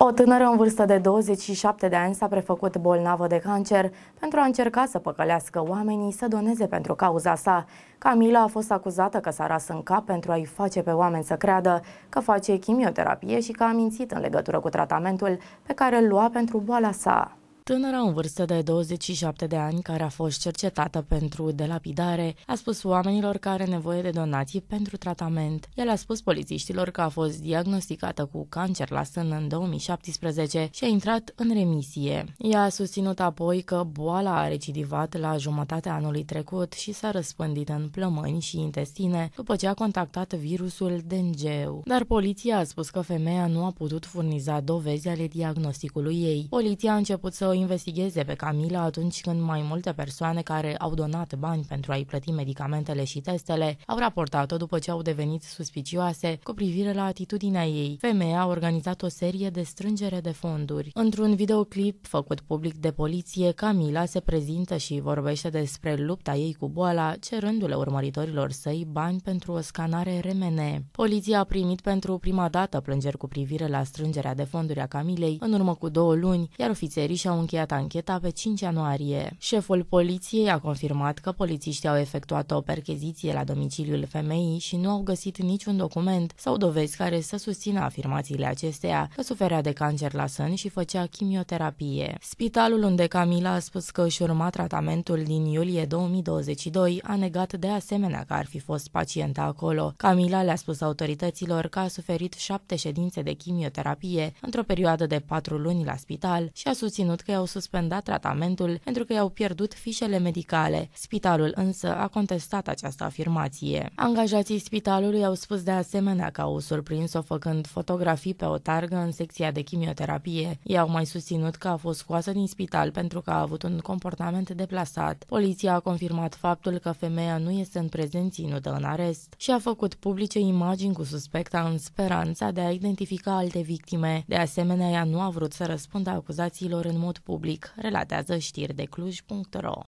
O tânără în vârstă de 27 de ani s-a prefăcut bolnavă de cancer pentru a încerca să păcălească oamenii să doneze pentru cauza sa. Camila a fost acuzată că s-a ras în cap pentru a-i face pe oameni să creadă că face chimioterapie și că a mințit în legătură cu tratamentul pe care îl lua pentru boala sa. Tânăra în vârstă de 27 de ani, care a fost cercetată pentru delapidare, a spus oamenilor că are nevoie de donații pentru tratament. El a spus polițiștilor că a fost diagnosticată cu cancer la sân în 2017 și a intrat în remisie. Ea a susținut apoi că boala a recidivat la jumătatea anului trecut și s-a răspândit în plămâni și intestine după ce a contactat virusul dengeu. Dar poliția a spus că femeia nu a putut furniza dovezi ale diagnosticului ei. Poliția a început să o investigheze pe Camila atunci când mai multe persoane care au donat bani pentru a-i plăti medicamentele și testele au raportat-o după ce au devenit suspicioase cu privire la atitudinea ei. Femeia a organizat o serie de strângere de fonduri. Într-un videoclip făcut public de poliție, Camila se prezintă și vorbește despre lupta ei cu boala, cerându-le urmăritorilor săi bani pentru o scanare RMN. Poliția a primit pentru prima dată plângeri cu privire la strângerea de fonduri a Camilei în urmă cu două luni, iar ofițerii și-au încheiat ancheta pe 5 ianuarie. Șeful poliției a confirmat că polițiștii au efectuat o percheziție la domiciliul femeii și nu au găsit niciun document sau dovezi care să susțină afirmațiile acesteia că suferea de cancer la sân și făcea chimioterapie. Spitalul unde Camila a spus că își urma tratamentul din iulie 2022 a negat de asemenea că ar fi fost pacienta acolo. Camila le-a spus autorităților că a suferit șapte ședințe de chimioterapie într-o perioadă de patru luni la spital și a susținut că au suspendat tratamentul pentru că i-au pierdut fișele medicale. Spitalul însă a contestat această afirmație. Angajații spitalului au spus de asemenea că au surprins-o făcând fotografii pe o targă în secția de chimioterapie. Ei au mai susținut că a fost scoasă din spital pentru că a avut un comportament deplasat. Poliția a confirmat faptul că femeia nu este în prezent ținută în arest și a făcut publice imagini cu suspecta în speranța de a identifica alte victime. De asemenea, ea nu a vrut să răspundă acuzațiilor în mod public, relatează știri de cluj.ro.